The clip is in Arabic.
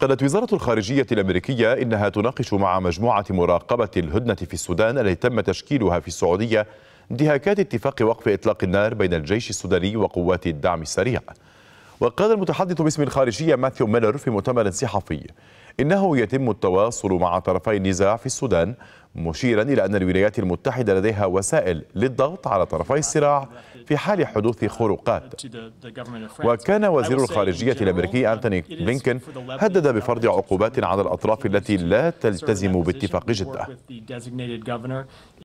قالت وزارة الخارجية الأمريكية إنها تناقش مع مجموعة مراقبة الهدنة في السودان التي تم تشكيلها في السعودية انتهاكات اتفاق وقف إطلاق النار بين الجيش السوداني وقوات الدعم السريع وقال المتحدث باسم الخارجية ماثيو ميلر في مؤتمر صحفي إنه يتم التواصل مع طرفي النزاع في السودان مشيرا إلى أن الولايات المتحدة لديها وسائل للضغط على طرفي الصراع في حال حدوث خروقات وكان وزير الخارجية الأمريكي أنتوني بلينكن هدد بفرض عقوبات على الأطراف التي لا تلتزم باتفاق جدة